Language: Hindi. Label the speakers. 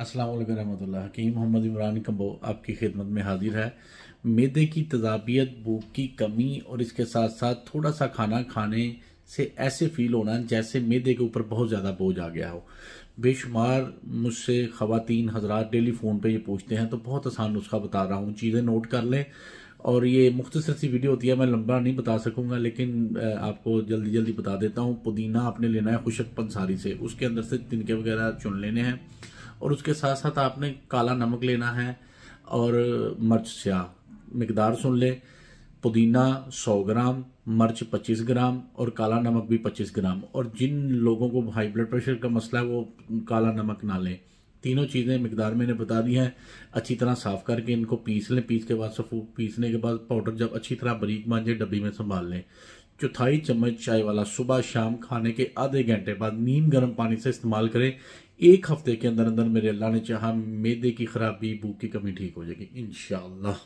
Speaker 1: असलम रहमतुल्ला हकीम मोहम्मद इमरान कम्बो आपकी खिदमत में हाजिर है मैदे की तजाबियत भूख की कमी और इसके साथ साथ थोड़ा सा खाना खाने से ऐसे फील होना जैसे मैदे के ऊपर बहुत ज़्यादा बोझ आ गया हो बेशुमार मुझसे ख़वातीन हजरात डेली फ़ोन पे ये पूछते हैं तो बहुत आसान नुस्खा बता रहा हूँ चीज़ें नोट कर लें और ये मुख्तसर सी वीडियो होती है मैं लंबा नहीं बता सकूंगा लेकिन आपको जल्दी जल्दी बता देता हूँ पुदीना आपने लेना है खुशक पंसारी से उसके अंदर से तिनके वगैरह चुन लेने हैं और उसके साथ साथ आपने काला नमक लेना है और मर्च स्याह मकदार सुन लें पुदीना 100 ग्राम मर्च 25 ग्राम और काला नमक भी 25 ग्राम और जिन लोगों को हाई ब्लड प्रेशर का मसला है वो काला नमक ना लें तीनों चीज़ें मकदार मैंने बता दी हैं अच्छी तरह साफ़ करके इनको पीस लें पीस के बाद सफू पीसने के बाद पाउडर जब अच्छी तरह बरीक मांझे डब्बी में संभाल लें चौथाई चम्मच चाय वाला सुबह शाम खाने के आधे घंटे बाद नीम गर्म पानी से इस्तेमाल करें एक हफ्ते के अंदर अंदर मेरे अल्लाह ने चाहा मेदे की खराबी भूख की कमी ठीक हो जाएगी इन